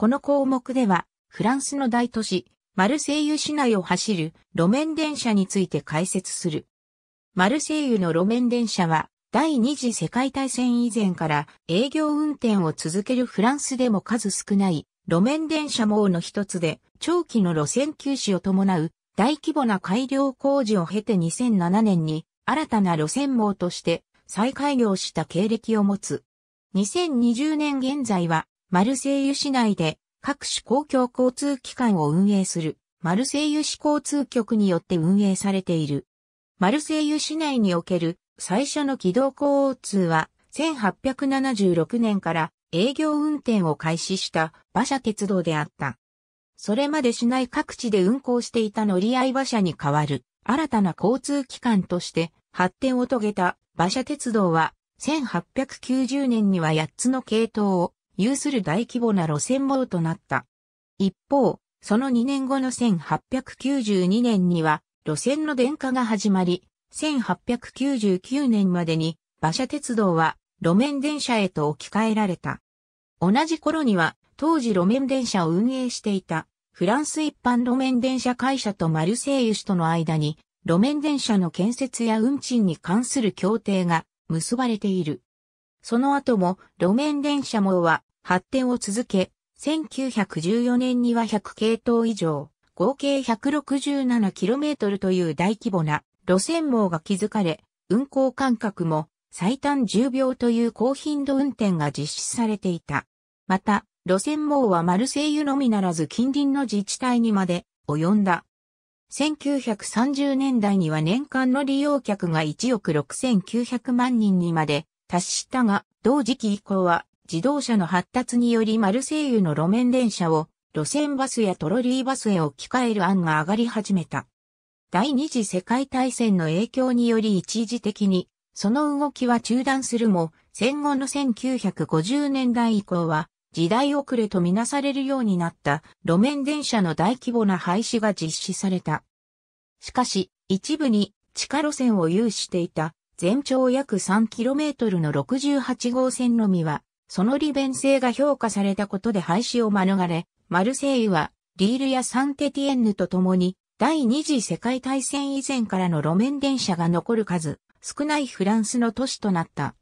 この項目では、フランスの大都市、マルセイユ市内を走る路面電車について解説する。マルセイユの路面電車は、第二次世界大戦以前から営業運転を続けるフランスでも数少ない路面電車網の一つで、長期の路線休止を伴う大規模な改良工事を経て2007年に新たな路線網として再開業した経歴を持つ。2020年現在はマルセイユ市内で各種公共交通機関を運営するマルセイユ市交通局によって運営されている。マルセイユ市内における最初の軌道交通は1876年から営業運転を開始した馬車鉄道であった。それまで市内各地で運行していた乗り合い馬車に代わる新たな交通機関として発展を遂げた馬車鉄道は1890年には8つの系統を有する大規模な路線網となった。一方、その2年後の1892年には路線の電化が始まり、1899年までに馬車鉄道は路面電車へと置き換えられた。同じ頃には当時路面電車を運営していたフランス一般路面電車会社とマルセイユ市との間に路面電車の建設や運賃に関する協定が結ばれている。その後も路面電車網は発展を続け、1914年には100系統以上、合計 167km という大規模な路線網が築かれ、運行間隔も最短10秒という高頻度運転が実施されていた。また、路線網はマルセイユのみならず近隣の自治体にまで及んだ。1930年代には年間の利用客が1億6900万人にまで達したが、同時期以降は自動車の発達によりマルセイユの路面電車を路線バスやトロリーバスへ置き換える案が上がり始めた。第二次世界大戦の影響により一時的に、その動きは中断するも、戦後の1950年代以降は、時代遅れとみなされるようになった路面電車の大規模な廃止が実施された。しかし、一部に地下路線を有していた全長約 3km の68号線のみはその利便性が評価されたことで廃止を免れ、マルセイユは、リールやサンテティエンヌと共に、第二次世界大戦以前からの路面電車が残る数、少ないフランスの都市となった。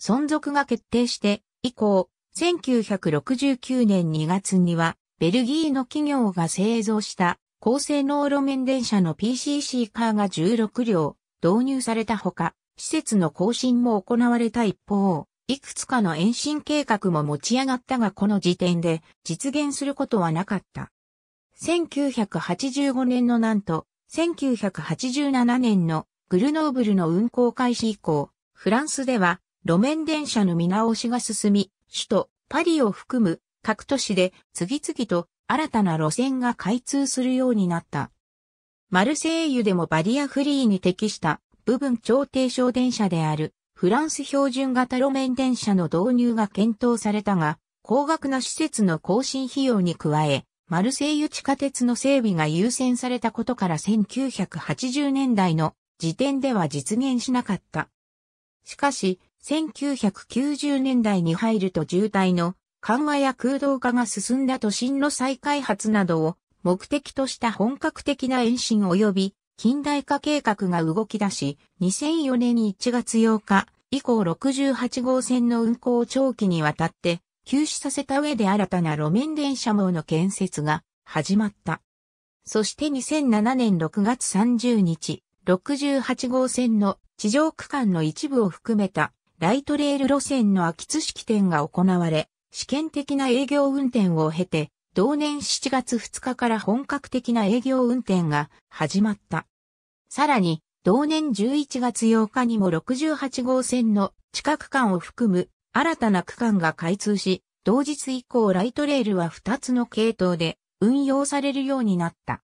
存続が決定して、以降、1969年2月には、ベルギーの企業が製造した高性能路面電車の PCC カーが16両導入されたほか、施設の更新も行われた一方、いくつかの延伸計画も持ち上がったがこの時点で実現することはなかった。1985年のなんと、1987年のグルノーブルの運行開始以降、フランスでは路面電車の見直しが進み、首都パリを含む各都市で次々と新たな路線が開通するようになった。マルセイユでもバリアフリーに適した部分超低床電車であるフランス標準型路面電車の導入が検討されたが、高額な施設の更新費用に加え、マルセイユ地下鉄の整備が優先されたことから1980年代の時点では実現しなかった。しかし、1990年代に入ると渋滞の緩和や空洞化が進んだ都心の再開発などを目的とした本格的な延伸及び近代化計画が動き出し、2004年1月8日以降68号線の運行を長期にわたって休止させた上で新たな路面電車網の建設が始まった。そして2007年6月30日、68号線の地上区間の一部を含めたライトレール路線の秋津式典が行われ、試験的な営業運転を経て、同年7月2日から本格的な営業運転が始まった。さらに、同年11月8日にも68号線の地下区間を含む新たな区間が開通し、同日以降ライトレールは2つの系統で運用されるようになった。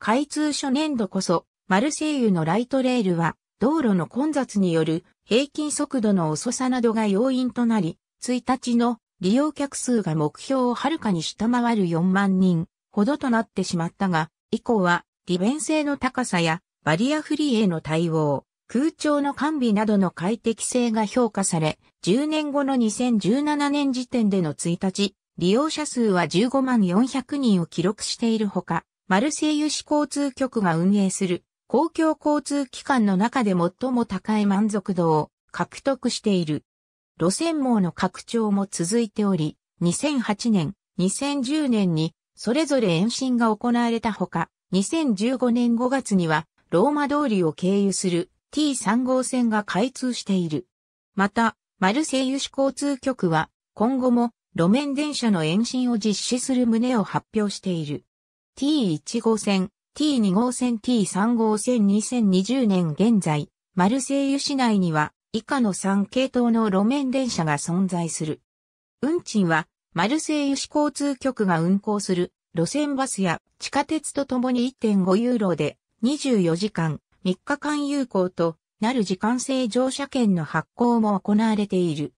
開通初年度こそ、マルセイユのライトレールは道路の混雑による平均速度の遅さなどが要因となり、1日の利用客数が目標をはるかに下回る4万人ほどとなってしまったが、以降は利便性の高さやバリアフリーへの対応、空調の完備などの快適性が評価され、10年後の2017年時点での1日、利用者数は15万400人を記録しているほか、マルセイユ市交通局が運営する公共交通機関の中で最も高い満足度を獲得している。路線網の拡張も続いており、2008年、2010年にそれぞれ延伸が行われたほか、2015年5月にはローマ通りを経由する T3 号線が開通している。また、マルセイユ市交通局は今後も路面電車の延伸を実施する旨を発表している。T1 号線、T2 号線、T3 号線2020年現在、マルセイユ市内には以下の3系統の路面電車が存在する。運賃は、マルセイユ市交通局が運行する路線バスや地下鉄とともに1.5ユーロで24時間3日間有効となる時間制乗車券の発行も行われている。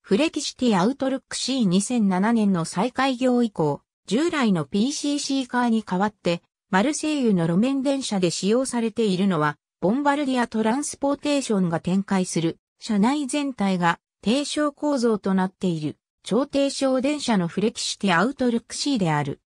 フレキシティアウトルック C2007 年の再開業以降、従来の PCC カーに代わって、マルセイユの路面電車で使用されているのは、ボンバルディア・トランスポーテーションが展開する、車内全体が低床構造となっている、超低床電車のフレキシティアウトルックシーである。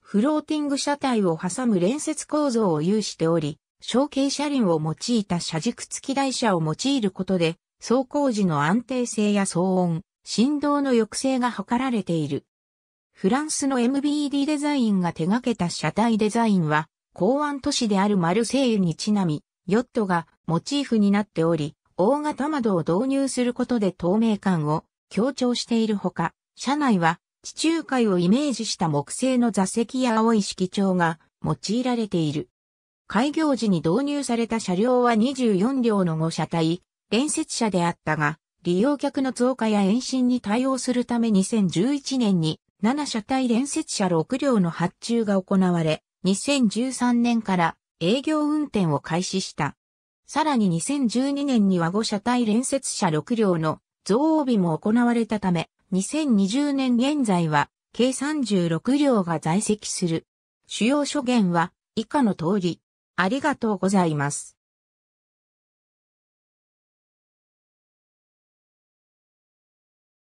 フローティング車体を挟む連接構造を有しており、小径車輪を用いた車軸付き台車を用いることで、走行時の安定性や騒音、振動の抑制が図られている。フランスの m b d デザインが手掛けた車体デザインは、港湾都市であるマルセイユにちなみ、ヨットがモチーフになっており、大型窓を導入することで透明感を強調しているほか、車内は地中海をイメージした木製の座席や青い色調が用いられている。開業時に導入された車両は24両の5車体、連接車であったが、利用客の増加や延伸に対応するため2011年に7車体連接車6両の発注が行われ、2013年から営業運転を開始した。さらに2012年には5車対連接車6両の増日も行われたため、2020年現在は計36両が在籍する。主要所言は以下の通り。ありがとうございます。